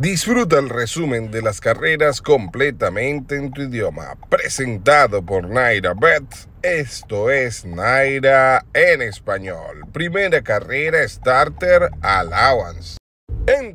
Disfruta el resumen de las carreras completamente en tu idioma, presentado por Naira Beth, Esto es Naira en español. Primera carrera Starter Allowance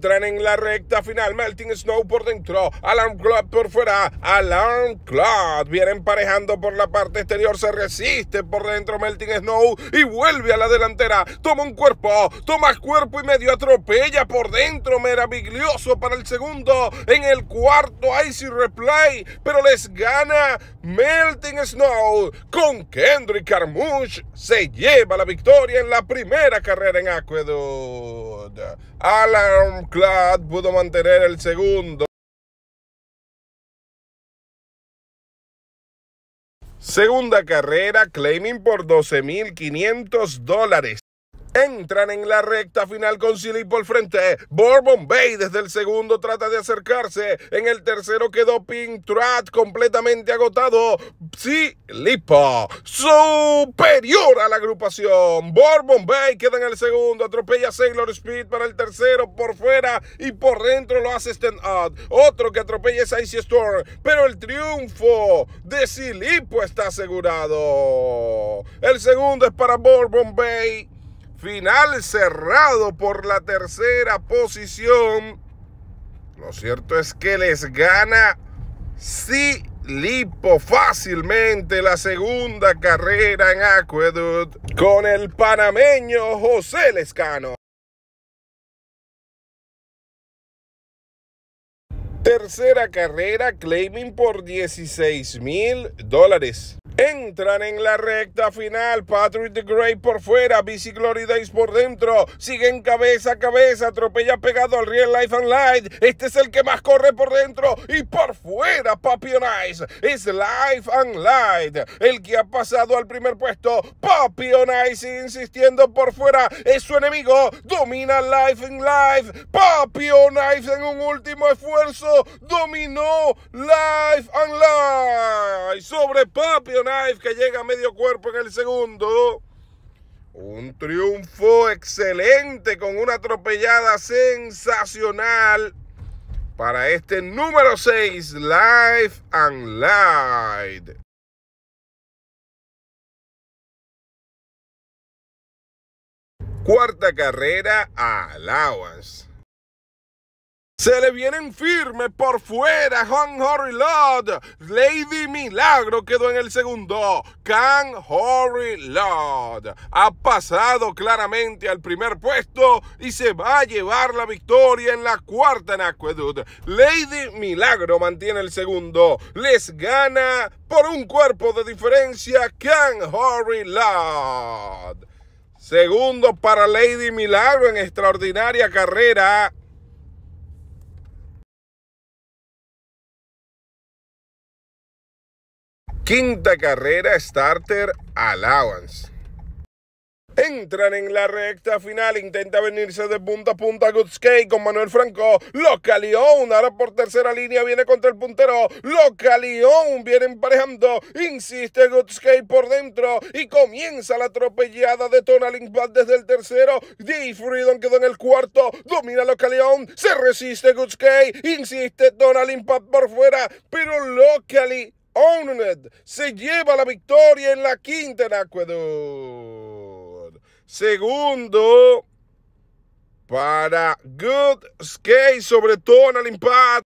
entran en la recta final. Melting Snow por dentro, Alarm Cloud por fuera, Alarm Cloud viene emparejando por la parte exterior, se resiste por dentro Melting Snow y vuelve a la delantera. Toma un cuerpo, toma cuerpo y medio atropella por dentro, maravilloso para el segundo. En el cuarto, Icy Replay, pero les gana Melting Snow con Kendrick Carmouche. Se lleva la victoria en la primera carrera en Aqueduct. Alarm Clad pudo mantener el segundo. Segunda carrera, claiming por 12.500 dólares. Entran en la recta final con Silipo al frente. Bourbon Bay desde el segundo trata de acercarse. En el tercero quedó Pintrat completamente agotado. Silipo superior a la agrupación. Bourbon Bay queda en el segundo. Atropella a Sailor Speed para el tercero por fuera y por dentro lo hace Stand Otro que atropella es Icy Storm. Pero el triunfo de Silipo está asegurado. El segundo es para Bourbon Bay. Final cerrado por la tercera posición. Lo cierto es que les gana lipo fácilmente la segunda carrera en Aqueduct con el panameño José Lescano. Tercera carrera, claiming por 16 mil dólares. Entran en la recta final. Patrick the Great por fuera. Bici Glory Days por dentro. Siguen cabeza a cabeza. Atropella pegado al Real Life and Light. Este es el que más corre por dentro y por fuera. Papionice es Life and Light. El que ha pasado al primer puesto. Papionice Ice insistiendo por fuera. Es su enemigo. Domina Life and Life. Papionice en un último esfuerzo. Dominó Life and Light. Sobre Papionice que llega a medio cuerpo en el segundo. Un triunfo excelente con una atropellada sensacional para este número 6, Life and Light. Cuarta carrera, aguas se le vienen firme por fuera Juan Horry Lord. Lady Milagro quedó en el segundo. Can Horry Lord ha pasado claramente al primer puesto y se va a llevar la victoria en la cuarta en Aqueduct. Lady Milagro mantiene el segundo. Les gana por un cuerpo de diferencia Can Horry Lord. Segundo para Lady Milagro en extraordinaria carrera. Quinta carrera Starter Allowance. Entran en la recta final, intenta venirse de punta a punta Gutskey con Manuel Franco, Localion ahora por tercera línea viene contra el puntero, Localion viene emparejando, insiste Gutskey por dentro y comienza la atropellada de Donald Impact desde el tercero, Jay Freedom quedó en el cuarto, domina Localion, se resiste Gutskey, insiste Donald Impact por fuera, pero Locally Owned se lleva la victoria en la quinta en Ecuador. Segundo, para Good Skate sobre todo el Impact.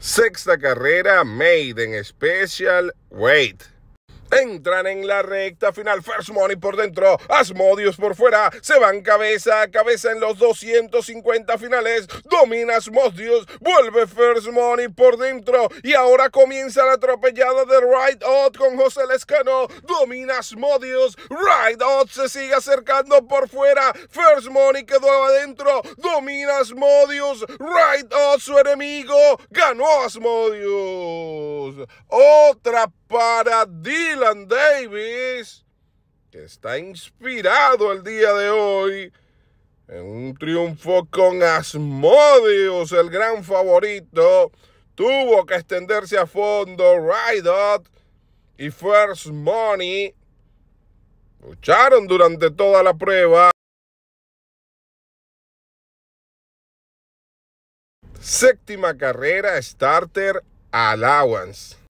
Sexta carrera, Made in Special Weight. Entran en la recta final. First Money por dentro. Asmodius por fuera. Se van cabeza a cabeza en los 250 finales. Domina Asmodius. Vuelve First Money por dentro. Y ahora comienza la atropellada de Ride Out con José Lescano. Domina Asmodius. Ride Odd se sigue acercando por fuera. First Money quedó adentro. Domina Asmodius. Right Odd su enemigo. Ganó Asmodius. Otra para Dylan Davis, que está inspirado el día de hoy en un triunfo con Asmodeus, el gran favorito. Tuvo que extenderse a fondo Rydot y First Money. Lucharon durante toda la prueba. Séptima carrera, Starter Allowance.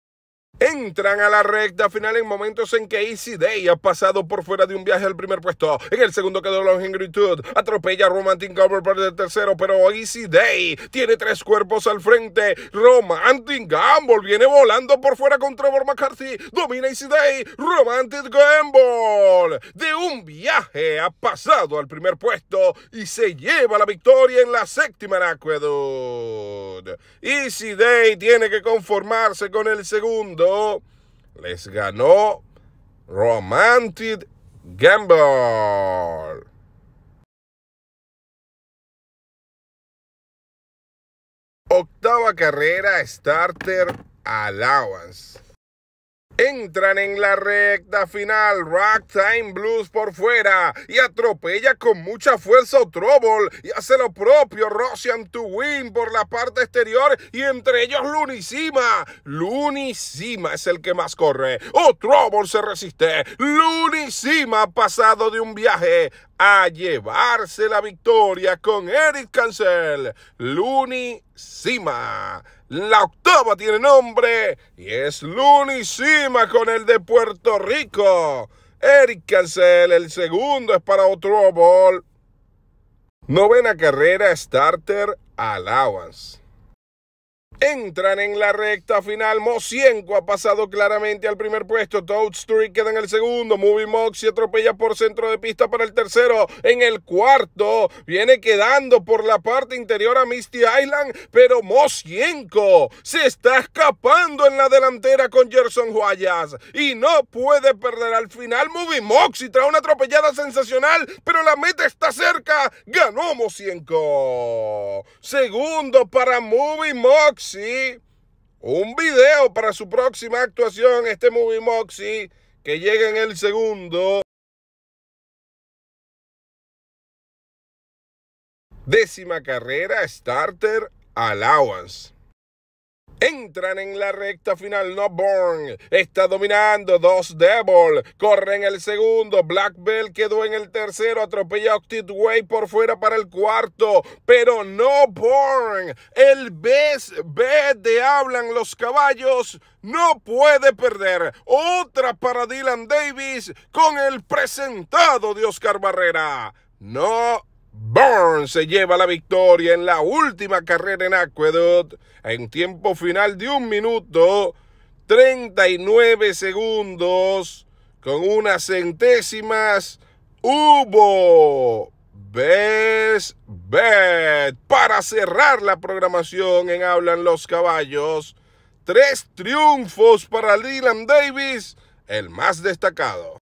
Entran a la recta final en momentos en que Easy Day ha pasado por fuera de un viaje al primer puesto. En el segundo quedó Gritud, Atropella a Romantic para el tercero, pero Easy Day tiene tres cuerpos al frente. Romantic Gamble viene volando por fuera contra Bor McCarthy. Domina Easy Day. Romantic Gamble de un viaje ha pasado al primer puesto y se lleva la victoria en la séptima en Aqueduct. Y si Day tiene que conformarse con el segundo. Les ganó Romantic Gamble. Octava carrera, Starter Allowance. Entran en la recta final, Ragtime Blues por fuera y atropella con mucha fuerza Trouble y hace lo propio Russian to Win por la parte exterior y entre ellos Lunisima. Lunisima es el que más corre. Oh, Trouble se resiste. Lunisima pasado de un viaje a llevarse la victoria con Eric Cancel. Lunisima. La octava tiene nombre y es lunísima con el de Puerto Rico. Eric Cancel, el segundo es para otro ball. Novena carrera, starter, allowance. Entran en la recta final. Mosienko ha pasado claramente al primer puesto. Toad Street queda en el segundo. Movie se atropella por centro de pista para el tercero. En el cuarto viene quedando por la parte interior a Misty Island. Pero Mosienko se está escapando en la delantera con Gerson Huayas. Y no puede perder al final. Movie Moxie trae una atropellada sensacional. Pero la meta está cerca. Ganó Mosienko. Segundo para Movie Moxie. Sí, un video para su próxima actuación, este Movie Moxie, que llega en el segundo. Décima carrera, Starter Allowance. Entran en la recta final. No Born está dominando. Dos Devil. en el segundo. Black Bell quedó en el tercero. Atropella Octid Way por fuera para el cuarto. Pero No Born. El best bet de hablan los caballos. No puede perder. Otra para Dylan Davis con el presentado de Oscar Barrera. No se lleva la victoria en la última carrera en Aquedot en tiempo final de un minuto 39 segundos con unas centésimas. Hubo Best Bet para cerrar la programación en Hablan los Caballos. Tres triunfos para Dylan Davis, el más destacado.